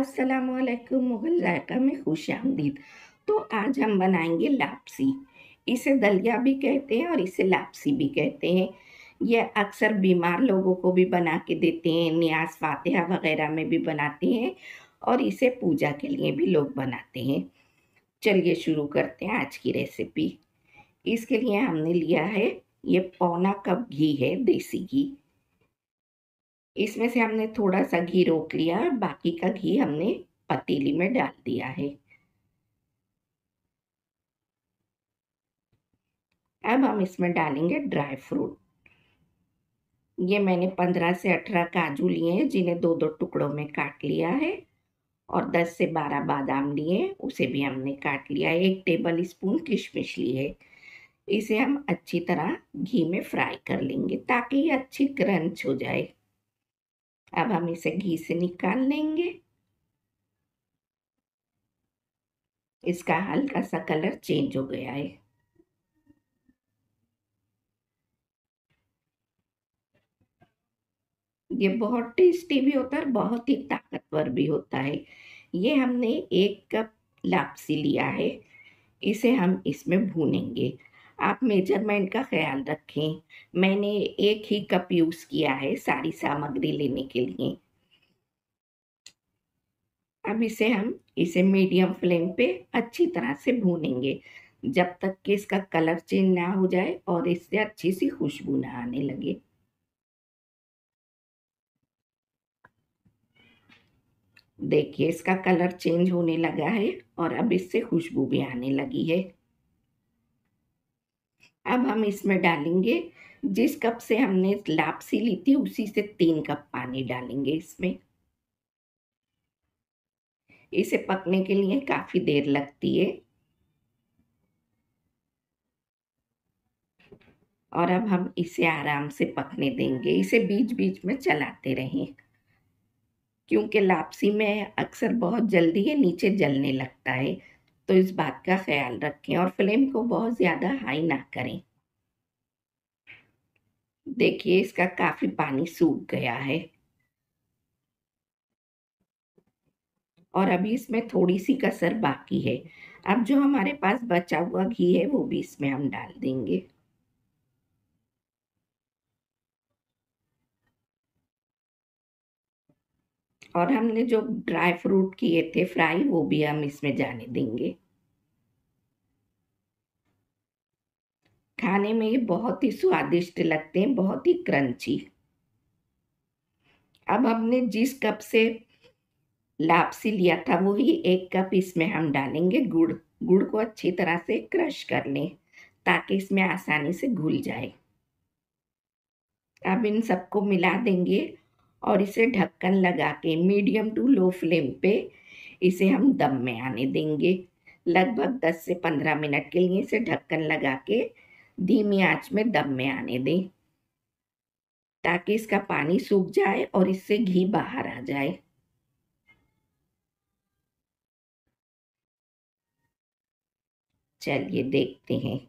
वालेकुम मुगल जायका में खुश आमदीद तो आज हम बनाएंगे लापसी इसे दलिया भी कहते हैं और इसे लापसी भी कहते हैं यह अक्सर बीमार लोगों को भी बना के देते हैं न्याज फातहा वगैरह में भी बनाते हैं और इसे पूजा के लिए भी लोग बनाते हैं चलिए शुरू करते हैं आज की रेसिपी इसके लिए हमने लिया है ये पौना कप घी है देसी घी इसमें से हमने थोड़ा सा घी रोक लिया और बाकी का घी हमने पतीली में डाल दिया है अब हम इसमें डालेंगे ड्राई फ्रूट ये मैंने पंद्रह से अठारह काजू लिए हैं जिन्हें दो दो टुकड़ों में काट लिया है और दस से बारह बादाम लिए उसे भी हमने काट लिया है एक टेबल स्पून किशमिश ली है इसे हम अच्छी तरह घी में फ्राई कर लेंगे ताकि ये अच्छी क्रंच हो जाए अब हम इसे घी से निकाल लेंगे इसका हल्का सा कलर चेंज हो गया है ये बहुत टेस्टी भी होता है और बहुत ही ताकतवर भी होता है ये हमने एक कप लापसी लिया है इसे हम इसमें भूनेंगे आप मेजरमेंट का ख्याल रखें मैंने एक ही कप यूज़ किया है सारी सामग्री लेने के लिए अब इसे हम इसे मीडियम फ्लेम पे अच्छी तरह से भूनेंगे जब तक कि इसका कलर चेंज ना हो जाए और इससे अच्छी सी खुशबू ना आने लगे देखिए इसका कलर चेंज होने लगा है और अब इससे खुशबू भी आने लगी है अब हम इसमें डालेंगे जिस कप से हमने लापसी ली थी उसी से तीन कप पानी डालेंगे इसमें इसे पकने के लिए काफ़ी देर लगती है और अब हम इसे आराम से पकने देंगे इसे बीच बीच में चलाते रहें क्योंकि लापसी में अक्सर बहुत जल्दी है नीचे जलने लगता है तो इस बात का ख्याल रखें और फ्लेम को बहुत ज़्यादा हाई ना करें देखिए इसका काफ़ी पानी सूख गया है और अभी इसमें थोड़ी सी कसर बाकी है अब जो हमारे पास बचा हुआ घी है वो भी इसमें हम डाल देंगे और हमने जो ड्राई फ्रूट किए थे फ्राई वो भी हम इसमें जाने देंगे खाने में ये बहुत ही स्वादिष्ट लगते हैं बहुत ही क्रंची अब हमने जिस कप से लापसी लिया था वही एक कप इसमें हम डालेंगे गुड़ गुड़ को अच्छी तरह से क्रश कर लें ताकि इसमें आसानी से घुल जाए अब इन सबको मिला देंगे और इसे ढक्कन लगा के मीडियम टू लो फ्लेम पे इसे हम दम में आने देंगे लगभग 10 से 15 मिनट के लिए इसे ढक्कन लगा के धीमी आंच में दम में आने दें ताकि इसका पानी सूख जाए और इससे घी बाहर आ जाए चलिए देखते हैं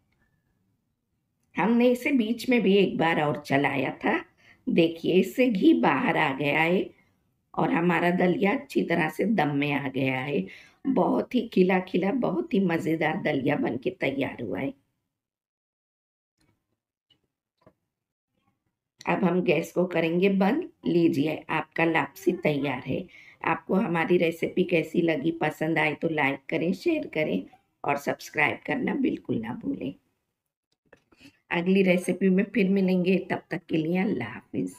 हमने इसे बीच में भी एक बार और चलाया था देखिए इससे घी बाहर आ गया है और हमारा दलिया अच्छी तरह से दम में आ गया है बहुत ही खिला खिला बहुत ही मज़ेदार दलिया बन के तैयार हुआ है अब हम गैस को करेंगे बंद लीजिए आपका लापसी तैयार है आपको हमारी रेसिपी कैसी लगी पसंद आए तो लाइक करें शेयर करें और सब्सक्राइब करना बिल्कुल ना भूलें अगली रेसिपी में फिर मिलेंगे तब तक के लिए अल्लाह हाफिज़